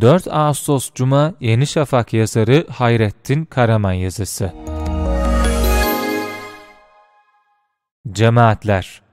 4 Ağustos Cuma Yeni Şafak yazarı Hayrettin Karaman yazısı Cemaatler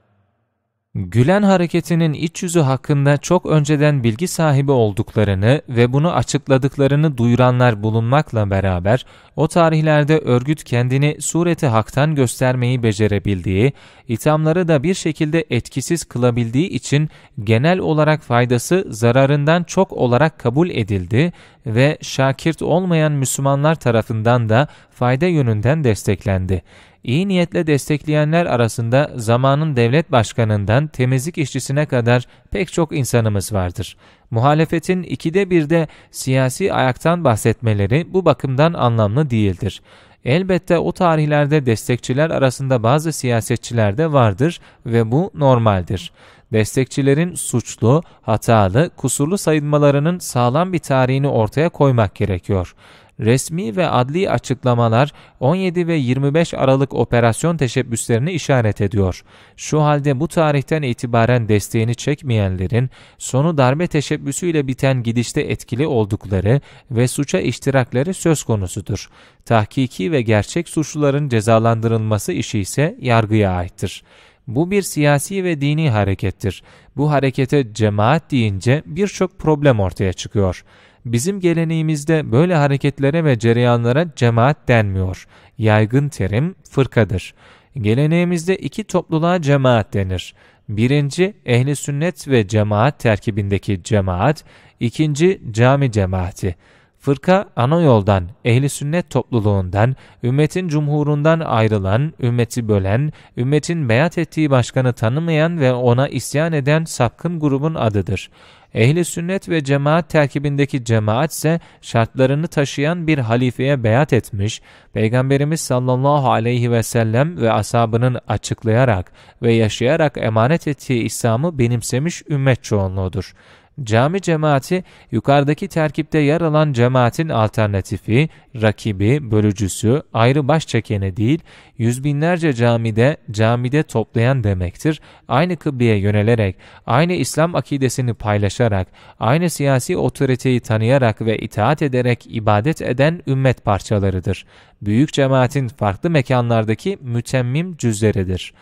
Gülen hareketinin iç yüzü hakkında çok önceden bilgi sahibi olduklarını ve bunu açıkladıklarını duyuranlar bulunmakla beraber o tarihlerde örgüt kendini sureti haktan göstermeyi becerebildiği, ithamları da bir şekilde etkisiz kılabildiği için genel olarak faydası zararından çok olarak kabul edildi ve şakirt olmayan Müslümanlar tarafından da fayda yönünden desteklendi iyi niyetle destekleyenler arasında zamanın devlet başkanından temizlik işçisine kadar pek çok insanımız vardır. Muhalefetin ikide birde siyasi ayaktan bahsetmeleri bu bakımdan anlamlı değildir. Elbette o tarihlerde destekçiler arasında bazı siyasetçiler de vardır ve bu normaldir destekçilerin suçlu, hatalı, kusurlu sayılmalarının sağlam bir tarihini ortaya koymak gerekiyor. Resmi ve adli açıklamalar 17 ve 25 Aralık operasyon teşebbüslerini işaret ediyor. Şu halde bu tarihten itibaren desteğini çekmeyenlerin sonu darbe teşebbüsüyle biten gidişte etkili oldukları ve suça iştirakları söz konusudur. Tahkiki ve gerçek suçluların cezalandırılması işi ise yargıya aittir. Bu bir siyasi ve dini harekettir. Bu harekete cemaat deyince birçok problem ortaya çıkıyor. Bizim geleneğimizde böyle hareketlere ve cereyanlara cemaat denmiyor. Yaygın terim fırkadır. Geleneğimizde iki topluluğa cemaat denir. Birinci ehli sünnet ve cemaat terkibindeki cemaat, ikinci cami cemaati fırka ana yoldan, ehli sünnet topluluğundan, ümmetin cumhurundan ayrılan, ümmeti bölen, ümmetin beyat ettiği başkanı tanımayan ve ona isyan eden sapkın grubun adıdır. Ehli sünnet ve cemaat terkibindeki cemaat ise şartlarını taşıyan bir halifeye beyat etmiş, Peygamberimiz sallallahu aleyhi ve sellem ve asabının açıklayarak ve yaşayarak emanet ettiği İslam'ı benimsemiş ümmet çoğunluğudur. Cami cemaati yukarıdaki terkipte yer alan cemaatin alternatifi, rakibi, bölücüsü, ayrı baş çekeni değil, yüz binlerce camide, camide toplayan demektir. Aynı kıbleye yönelerek, aynı İslam akidesini paylaşarak, aynı siyasi otoriteyi tanıyarak ve itaat ederek ibadet eden ümmet parçalarıdır. Büyük cemaatin farklı mekanlardaki mütemmim cüzleridir.''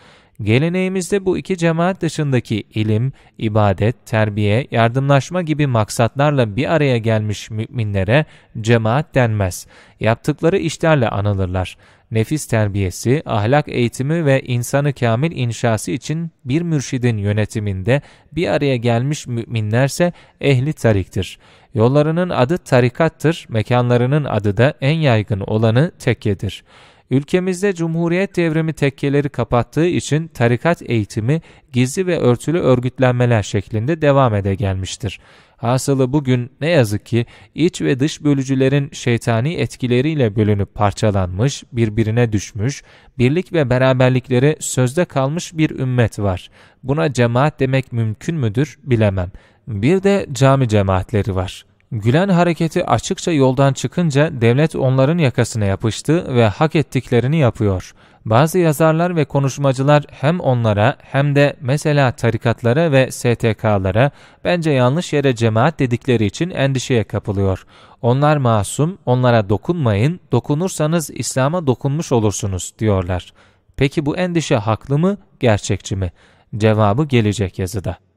Geleneğimizde bu iki cemaat dışındaki ilim, ibadet, terbiye, yardımlaşma gibi maksatlarla bir araya gelmiş müminlere cemaat denmez. Yaptıkları işlerle anılırlar. Nefis terbiyesi, ahlak eğitimi ve insanı kamil inşası için bir mürşidin yönetiminde bir araya gelmiş müminlerse ehli tariktir. Yollarının adı tarikattır, mekanlarının adı da en yaygın olanı tekkedir.'' Ülkemizde Cumhuriyet devrimi tekkeleri kapattığı için tarikat eğitimi gizli ve örtülü örgütlenmeler şeklinde devam ede gelmiştir. Hasılı bugün ne yazık ki iç ve dış bölücülerin şeytani etkileriyle bölünüp parçalanmış, birbirine düşmüş, birlik ve beraberlikleri sözde kalmış bir ümmet var. Buna cemaat demek mümkün müdür bilemem. Bir de cami cemaatleri var.'' Gülen hareketi açıkça yoldan çıkınca devlet onların yakasına yapıştı ve hak ettiklerini yapıyor. Bazı yazarlar ve konuşmacılar hem onlara hem de mesela tarikatlara ve STK'lara bence yanlış yere cemaat dedikleri için endişeye kapılıyor. Onlar masum, onlara dokunmayın, dokunursanız İslam'a dokunmuş olursunuz diyorlar. Peki bu endişe haklı mı, gerçekçi mi? Cevabı gelecek yazıda.